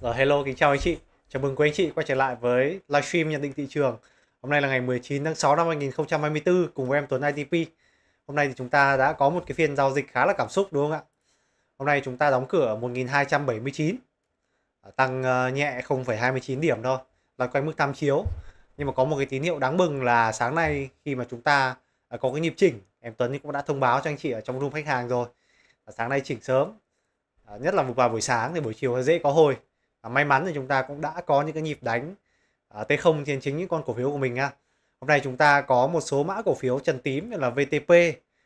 Rồi hello kính chào anh chị. Chào mừng quý anh chị quay trở lại với livestream nhận định thị trường. Hôm nay là ngày 19 tháng 6 năm 2024 cùng với em Tuấn ITP. Hôm nay thì chúng ta đã có một cái phiên giao dịch khá là cảm xúc đúng không ạ? Hôm nay chúng ta đóng cửa ở 1279. Ờ, tăng ờ, nhẹ 0,29 điểm thôi, là quanh mức tham chiếu. Nhưng mà có một cái tín hiệu đáng mừng là sáng nay khi mà chúng ta à, có cái nhịp chỉnh, em Tuấn cũng đã thông báo cho anh chị ở trong room khách hàng rồi. Ờ, sáng nay chỉnh sớm nhất là vào buổi sáng thì buổi chiều dễ có hồi à, may mắn thì chúng ta cũng đã có những cái nhịp đánh à, T0 trên chính những con cổ phiếu của mình nha. Hôm nay chúng ta có một số mã cổ phiếu trần tím như là VTP,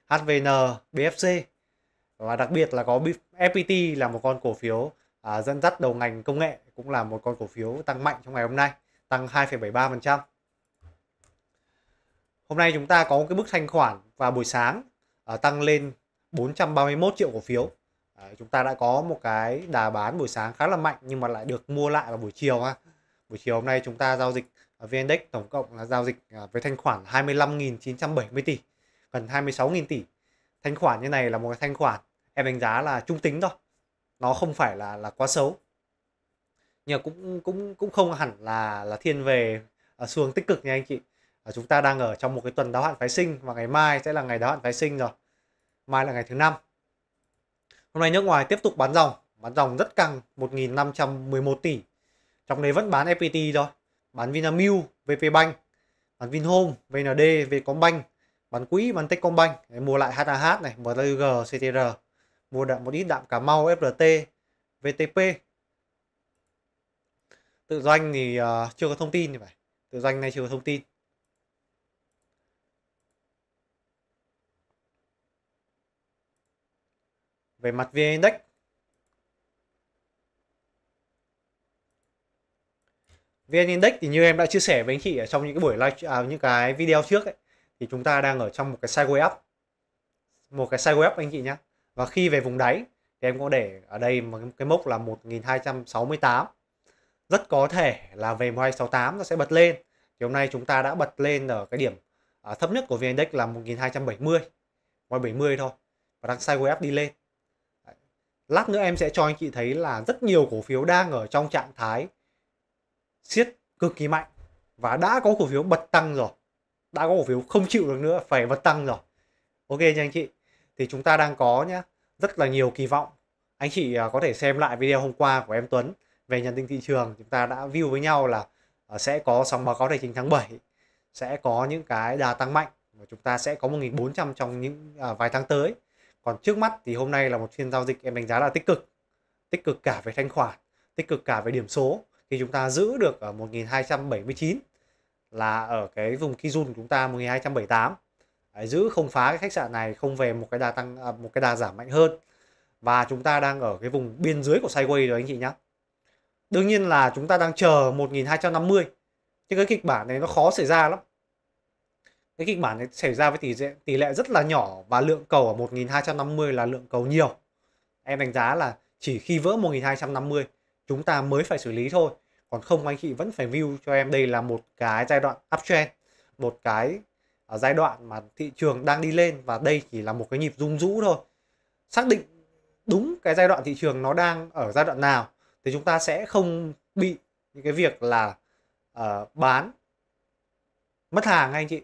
HVN, BFC và đặc biệt là có FPT là một con cổ phiếu à, dẫn dắt đầu ngành công nghệ cũng là một con cổ phiếu tăng mạnh trong ngày hôm nay, tăng 2,73%. Hôm nay chúng ta có một cái bức thanh khoản vào buổi sáng à, tăng lên 431 triệu cổ phiếu Đấy, chúng ta đã có một cái đà bán buổi sáng khá là mạnh nhưng mà lại được mua lại vào buổi chiều ha. Buổi chiều hôm nay chúng ta giao dịch ở VN Index tổng cộng là giao dịch à, với thanh khoản 25.970 tỷ, gần 26.000 tỷ. Thanh khoản như này là một cái thanh khoản em đánh giá là trung tính thôi. Nó không phải là là quá xấu. Nhưng cũng cũng cũng không hẳn là là thiên về ở à, xuống tích cực nha anh chị. À, chúng ta đang ở trong một cái tuần đáo hạn phái sinh và ngày mai sẽ là ngày đáo hạn phái sinh rồi. Mai là ngày thứ năm Hôm nay nước ngoài tiếp tục bán dòng, bán dòng rất căng 1.511 tỷ. Trong đấy vẫn bán FPT rồi, bán Vinamilk, VPBank, bán Vinhome, VND, Vietcombank, bán quỹ, bán Techcombank, mua lại HAH này, MLG, CTR, mua đạm một ít đạm Cà Mau, FRT, VTP. Tự doanh thì uh, chưa có thông tin thì phải. Tự doanh này chưa có thông tin. về mặt VN Index VN Index thì như em đã chia sẻ với anh chị ở trong những cái buổi live à, những cái video trước ấy, thì chúng ta đang ở trong một cái sideways up một cái sideways up anh chị nhé và khi về vùng đáy thì em có để ở đây một cái mốc là 1268 rất có thể là về 1268 nó sẽ bật lên thì hôm nay chúng ta đã bật lên ở cái điểm à, thấp nhất của VN Index là 1270 ngoài 70 thôi và đang sideways up đi lên Lát nữa em sẽ cho anh chị thấy là rất nhiều cổ phiếu đang ở trong trạng thái siết cực kỳ mạnh và đã có cổ phiếu bật tăng rồi. Đã có cổ phiếu không chịu được nữa phải bật tăng rồi. Ok nha anh chị. Thì chúng ta đang có nhá rất là nhiều kỳ vọng. Anh chị à, có thể xem lại video hôm qua của em Tuấn về nhận định thị trường. Chúng ta đã view với nhau là à, sẽ có sóng báo cáo tài chính tháng 7 sẽ có những cái đà tăng mạnh và chúng ta sẽ có 1.400 trong những à, vài tháng tới còn trước mắt thì hôm nay là một phiên giao dịch em đánh giá là tích cực tích cực cả về thanh khoản tích cực cả về điểm số thì chúng ta giữ được ở 1279 là ở cái vùng Kijun của chúng ta 1278 Đấy, giữ không phá cái khách sạn này không về một cái đà tăng à, một cái đà giảm mạnh hơn và chúng ta đang ở cái vùng biên dưới của sideways rồi anh chị nhé đương nhiên là chúng ta đang chờ 1250 nhưng cái kịch bản này nó khó xảy ra lắm cái kịch bản này xảy ra với tỷ lệ tỷ lệ rất là nhỏ và lượng cầu ở 1250 là lượng cầu nhiều em đánh giá là chỉ khi vỡ 1250 chúng ta mới phải xử lý thôi còn không anh chị vẫn phải view cho em đây là một cái giai đoạn uptrend một cái ở à, giai đoạn mà thị trường đang đi lên và đây chỉ là một cái nhịp rung rũ thôi xác định đúng cái giai đoạn thị trường nó đang ở giai đoạn nào thì chúng ta sẽ không bị những cái việc là uh, bán mất hàng anh chị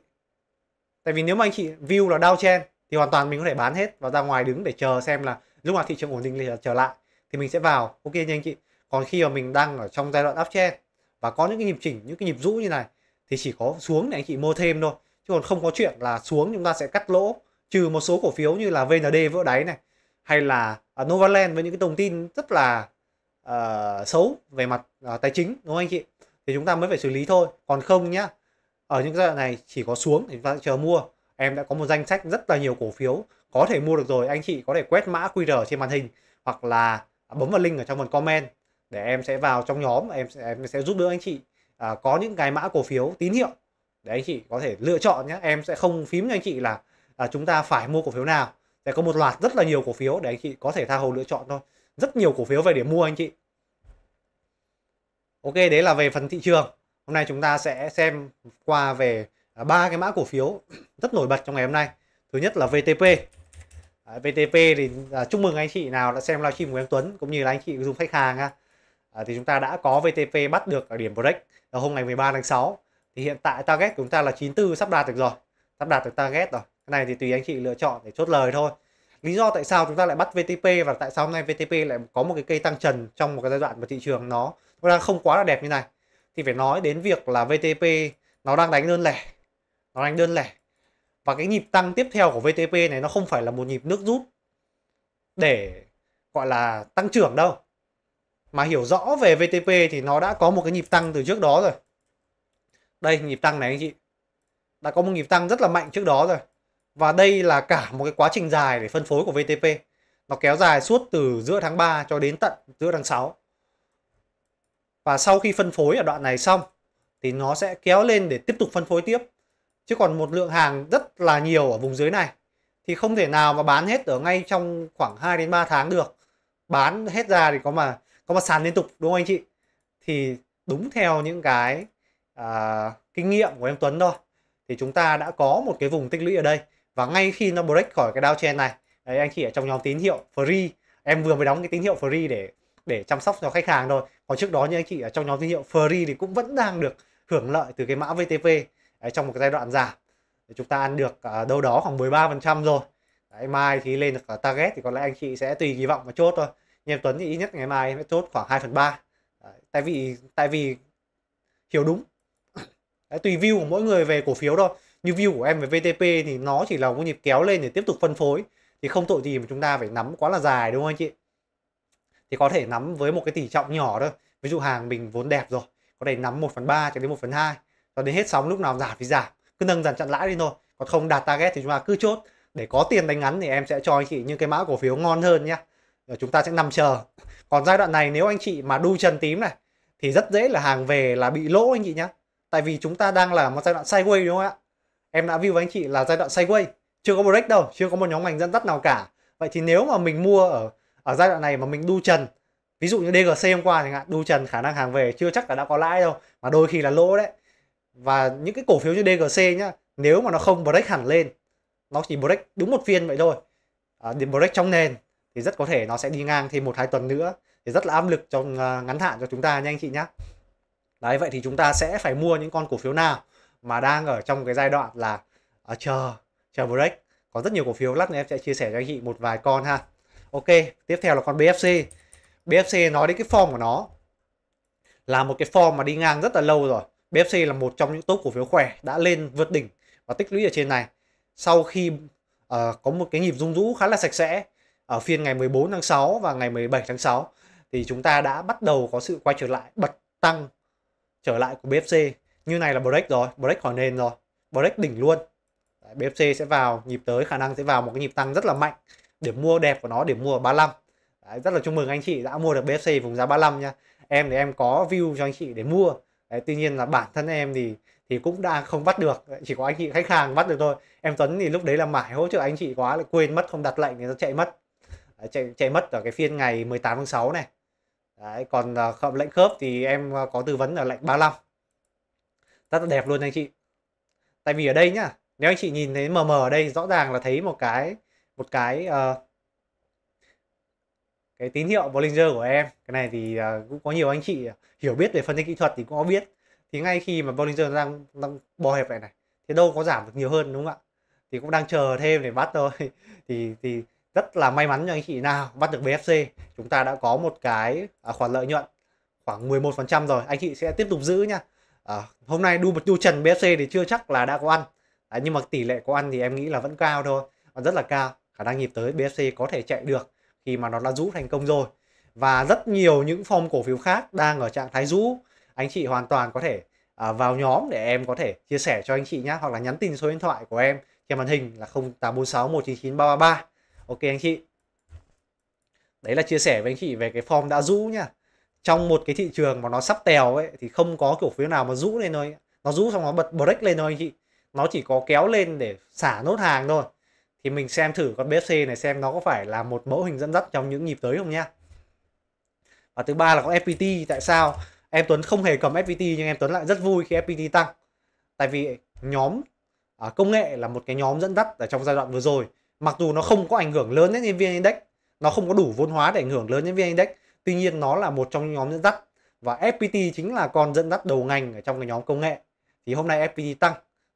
tại vì nếu mà anh chị view là đau chen thì hoàn toàn mình có thể bán hết và ra ngoài đứng để chờ xem là lúc nào thị trường ổn định thì trở lại thì mình sẽ vào ok nha anh chị còn khi mà mình đang ở trong giai đoạn uptrend và có những cái nhịp chỉnh những cái nhịp rũ như này thì chỉ có xuống để anh chị mua thêm thôi chứ còn không có chuyện là xuống chúng ta sẽ cắt lỗ trừ một số cổ phiếu như là VND vỡ đáy này hay là uh, Novaland với những cái thông tin rất là uh, xấu về mặt uh, tài chính đúng không anh chị thì chúng ta mới phải xử lý thôi còn không nhá ở những giai đoạn này chỉ có xuống thì chúng ta chờ mua em đã có một danh sách rất là nhiều cổ phiếu có thể mua được rồi anh chị có thể quét mã QR trên màn hình hoặc là bấm vào link ở trong phần comment để em sẽ vào trong nhóm em sẽ, em sẽ giúp đỡ anh chị à, có những cái mã cổ phiếu tín hiệu để anh chị có thể lựa chọn nhé em sẽ không phím cho anh chị là à, chúng ta phải mua cổ phiếu nào sẽ có một loạt rất là nhiều cổ phiếu để anh chị có thể tha hồ lựa chọn thôi rất nhiều cổ phiếu về để mua anh chị ok đấy là về phần thị trường Hôm nay chúng ta sẽ xem qua về à, ba cái mã cổ phiếu rất nổi bật trong ngày hôm nay. Thứ nhất là VTP. À, VTP thì à, chúc mừng anh chị nào đã xem livestream của em Tuấn cũng như là anh chị dùng khách hàng ha. À, thì chúng ta đã có VTP bắt được ở điểm break vào hôm ngày 13 tháng 6. Thì hiện tại target của chúng ta là 94 sắp đạt được rồi. Sắp đạt được target rồi. Cái này thì tùy anh chị lựa chọn để chốt lời thôi. Lý do tại sao chúng ta lại bắt VTP và tại sao hôm nay VTP lại có một cái cây tăng trần trong một cái giai đoạn mà thị trường nó đang không quá là đẹp như này thì phải nói đến việc là VTP nó đang đánh đơn lẻ nó đánh đơn lẻ và cái nhịp tăng tiếp theo của VTP này nó không phải là một nhịp nước rút để gọi là tăng trưởng đâu mà hiểu rõ về VTP thì nó đã có một cái nhịp tăng từ trước đó rồi đây nhịp tăng này anh chị đã có một nhịp tăng rất là mạnh trước đó rồi và đây là cả một cái quá trình dài để phân phối của VTP nó kéo dài suốt từ giữa tháng 3 cho đến tận giữa tháng 6 và sau khi phân phối ở đoạn này xong thì nó sẽ kéo lên để tiếp tục phân phối tiếp chứ còn một lượng hàng rất là nhiều ở vùng dưới này thì không thể nào mà bán hết ở ngay trong khoảng 2 đến 3 tháng được bán hết ra thì có mà có mà sàn liên tục đúng không anh chị thì đúng theo những cái à, kinh nghiệm của em Tuấn thôi thì chúng ta đã có một cái vùng tích lũy ở đây và ngay khi nó break khỏi cái downtrend này đấy, anh chị ở trong nhóm tín hiệu free em vừa mới đóng cái tín hiệu free để để chăm sóc cho khách hàng thôi còn trước đó như anh chị ở trong nhóm thương hiệu free thì cũng vẫn đang được hưởng lợi từ cái mã VTP đấy, trong một cái giai đoạn giảm chúng ta ăn được à, đâu đó khoảng 13 phần trăm rồi đấy, mai thì lên được à, target thì có lẽ anh chị sẽ tùy kỳ vọng và chốt thôi nhưng Tuấn thì ít nhất ngày mai sẽ chốt khoảng 2 phần 3 đấy, tại vì tại vì hiểu đúng đấy, tùy view của mỗi người về cổ phiếu thôi như view của em về VTP thì nó chỉ là một nhịp kéo lên để tiếp tục phân phối thì không tội gì mà chúng ta phải nắm quá là dài đúng không anh chị thì có thể nắm với một cái tỷ trọng nhỏ thôi ví dụ hàng mình vốn đẹp rồi có thể nắm 1 phần 3 cho đến 1 phần 2 và đến hết sóng lúc nào giảm thì giảm cứ nâng dần chặn lãi đi thôi còn không đạt target thì chúng ta cứ chốt để có tiền đánh ngắn thì em sẽ cho anh chị những cái mã cổ phiếu ngon hơn nhé. rồi ờ, chúng ta sẽ nằm chờ còn giai đoạn này nếu anh chị mà đu chân tím này thì rất dễ là hàng về là bị lỗ anh chị nhé. tại vì chúng ta đang là một giai đoạn sideways đúng không ạ em đã view với anh chị là giai đoạn sideways chưa có break đâu chưa có một nhóm ngành dẫn dắt nào cả vậy thì nếu mà mình mua ở ở giai đoạn này mà mình đu trần ví dụ như DGC hôm qua thì hạn đu trần khả năng hàng về chưa chắc là đã có lãi đâu mà đôi khi là lỗ đấy và những cái cổ phiếu như DGC nhá nếu mà nó không break hẳn lên nó chỉ break đúng một phiên vậy thôi à, break trong nền thì rất có thể nó sẽ đi ngang thêm một hai tuần nữa thì rất là áp lực trong à, ngắn hạn cho chúng ta nha anh chị nhá đấy vậy thì chúng ta sẽ phải mua những con cổ phiếu nào mà đang ở trong cái giai đoạn là uh, chờ chờ break có rất nhiều cổ phiếu lắc nữa em sẽ chia sẻ cho anh chị một vài con ha Ok, tiếp theo là con BFC. BFC nói đến cái form của nó là một cái form mà đi ngang rất là lâu rồi. BFC là một trong những top cổ phiếu khỏe đã lên vượt đỉnh và tích lũy ở trên này. Sau khi uh, có một cái nhịp rung rũ khá là sạch sẽ ở phiên ngày 14 tháng 6 và ngày 17 tháng 6 thì chúng ta đã bắt đầu có sự quay trở lại bật tăng trở lại của BFC. Như này là break rồi, break khỏi nền rồi, break đỉnh luôn. BFC sẽ vào nhịp tới khả năng sẽ vào một cái nhịp tăng rất là mạnh điểm mua đẹp của nó điểm mua ở 35 Đấy, rất là chúc mừng anh chị đã mua được BFC vùng giá 35 nha em thì em có view cho anh chị để mua Đấy, tuy nhiên là bản thân em thì thì cũng đã không bắt được chỉ có anh chị khách hàng bắt được thôi em Tuấn thì lúc đấy là mải hỗ trợ anh chị quá lại quên mất không đặt lệnh thì nó chạy mất Đấy, chạy chạy mất ở cái phiên ngày 18 tháng 6 này Đấy, còn uh, lệnh khớp thì em à, có tư vấn ở lệnh 35 rất là đẹp luôn anh chị tại vì ở đây nhá nếu anh chị nhìn thấy mờ mờ ở đây rõ ràng là thấy một cái một cái uh, cái tín hiệu Bollinger của em cái này thì uh, cũng có nhiều anh chị hiểu biết về phân tích kỹ thuật thì cũng có biết thì ngay khi mà Bollinger đang đang bò hẹp này này thì đâu có giảm được nhiều hơn đúng không ạ thì cũng đang chờ thêm để bắt thôi thì thì rất là may mắn cho anh chị nào bắt được BFC chúng ta đã có một cái à, khoản lợi nhuận khoảng 11% rồi anh chị sẽ tiếp tục giữ nhá à, ờ, hôm nay đu một đu trần BFC thì chưa chắc là đã có ăn à, nhưng mà tỷ lệ có ăn thì em nghĩ là vẫn cao thôi rất là cao khả năng nhịp tới BSC có thể chạy được khi mà nó đã rũ thành công rồi và rất nhiều những form cổ phiếu khác đang ở trạng thái rũ anh chị hoàn toàn có thể à, vào nhóm để em có thể chia sẻ cho anh chị nhé hoặc là nhắn tin số điện thoại của em trên màn hình là 0846 199 333 ok anh chị đấy là chia sẻ với anh chị về cái form đã rũ nhá trong một cái thị trường mà nó sắp tèo ấy thì không có cổ phiếu nào mà rũ lên thôi nó rũ xong nó bật break lên thôi anh chị nó chỉ có kéo lên để xả nốt hàng thôi thì mình xem thử con BFC này xem nó có phải là một mẫu hình dẫn dắt trong những nhịp tới không nhá. và thứ ba là con FPT tại sao em Tuấn không hề cầm FPT nhưng em Tuấn lại rất vui khi FPT tăng tại vì nhóm à, công nghệ là một cái nhóm dẫn dắt ở trong giai đoạn vừa rồi mặc dù nó không có ảnh hưởng lớn đến VN Index nó không có đủ vốn hóa để ảnh hưởng lớn đến VN Index tuy nhiên nó là một trong những nhóm dẫn dắt và FPT chính là con dẫn dắt đầu ngành ở trong cái nhóm công nghệ thì hôm nay FPT tăng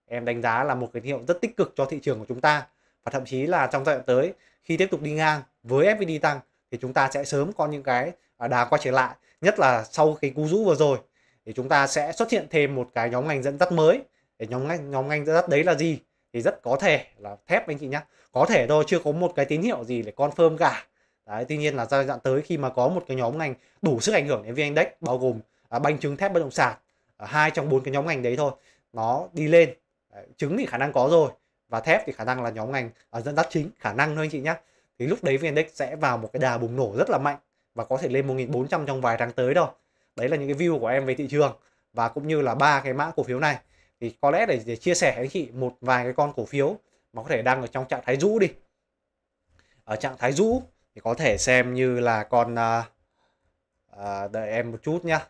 em đánh giá là một cái hiệu rất tích cực cho thị trường của chúng ta và thậm chí là trong giai đoạn tới khi tiếp tục đi ngang với FPD tăng thì chúng ta sẽ sớm có những cái à, đà quay trở lại nhất là sau cái cú rũ vừa rồi thì chúng ta sẽ xuất hiện thêm một cái nhóm ngành dẫn dắt mới để nhóm ngành nhóm ngành dẫn dắt đấy là gì thì rất có thể là thép anh chị nhé có thể thôi chưa có một cái tín hiệu gì để confirm cả đấy, tuy nhiên là giai đoạn tới khi mà có một cái nhóm ngành đủ sức ảnh hưởng đến vn index bao gồm à, banh chứng thép bất động sản à, hai trong bốn cái nhóm ngành đấy thôi nó đi lên đấy, chứng thì khả năng có rồi và thép thì khả năng là nhóm ngành ở à, dẫn dắt chính khả năng thôi anh chị nhé thì lúc đấy vn sẽ vào một cái đà bùng nổ rất là mạnh và có thể lên 1.400 trong vài tháng tới đâu đấy là những cái view của em về thị trường và cũng như là ba cái mã cổ phiếu này thì có lẽ để, để chia sẻ với chị một vài cái con cổ phiếu mà có thể đang ở trong trạng thái rũ đi ở trạng thái rũ thì có thể xem như là con à, à đợi em một chút nhá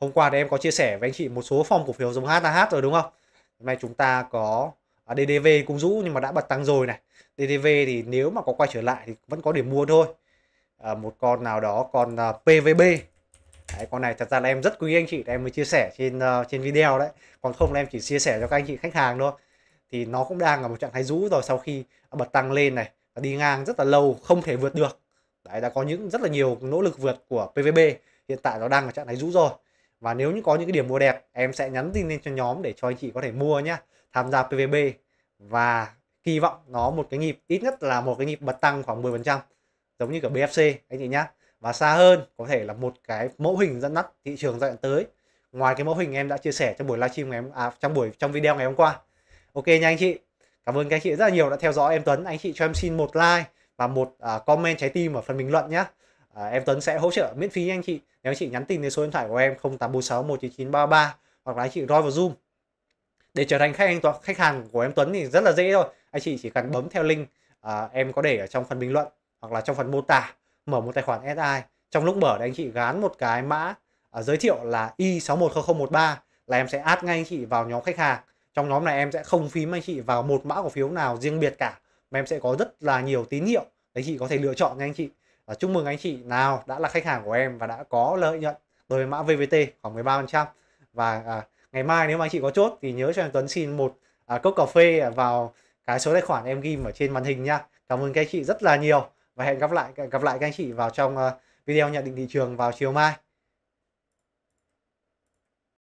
hôm qua thì em có chia sẻ với anh chị một số phong cổ phiếu giống HAH rồi đúng không hôm nay chúng ta có và DDV cũng rũ nhưng mà đã bật tăng rồi này DDV thì nếu mà có quay trở lại thì vẫn có điểm mua thôi à, một con nào đó còn uh, à, PVB đấy, con này thật ra là em rất quý anh chị em mới chia sẻ trên uh, trên video đấy còn không là em chỉ chia sẻ cho các anh chị khách hàng thôi thì nó cũng đang ở một trạng thái rũ rồi sau khi bật tăng lên này đi ngang rất là lâu không thể vượt được đấy đã có những rất là nhiều nỗ lực vượt của PVB hiện tại nó đang ở trạng thái rũ rồi và nếu như có những cái điểm mua đẹp em sẽ nhắn tin lên cho nhóm để cho anh chị có thể mua nhá tham gia PVB và kỳ vọng nó một cái nhịp ít nhất là một cái nhịp bật tăng khoảng 10% giống như cả BFC anh chị nhá và xa hơn có thể là một cái mẫu hình dẫn dắt thị trường giai đoạn tới ngoài cái mẫu hình em đã chia sẻ trong buổi livestream ngày hôm, à, trong buổi trong video ngày hôm qua ok nha anh chị cảm ơn các anh chị rất là nhiều đã theo dõi em Tuấn anh chị cho em xin một like và một à, comment trái tim ở phần bình luận nhé à, em Tuấn sẽ hỗ trợ miễn phí anh chị nếu anh chị nhắn tin đến số điện thoại của em 0846 199 33 hoặc là anh chị roi vào zoom để trở thành khách hàng khách hàng của em Tuấn thì rất là dễ thôi anh chị chỉ cần bấm theo link à, em có để ở trong phần bình luận hoặc là trong phần mô tả mở một tài khoản SI trong lúc mở thì anh chị gán một cái mã à, giới thiệu là i610013 là em sẽ add ngay anh chị vào nhóm khách hàng trong nhóm này em sẽ không phím anh chị vào một mã cổ phiếu nào riêng biệt cả mà em sẽ có rất là nhiều tín hiệu để anh chị có thể lựa chọn nha anh chị à, chúc mừng anh chị nào đã là khách hàng của em và đã có lợi nhuận đối với mã VVT khoảng 13% và à, ngày mai nếu mà anh chị có chốt thì nhớ cho em Tuấn xin một à, cốc cà phê vào cái số tài khoản em ghi ở trên màn hình nha cảm ơn các anh chị rất là nhiều và hẹn gặp lại gặp lại các anh chị vào trong uh, video nhận định thị trường vào chiều mai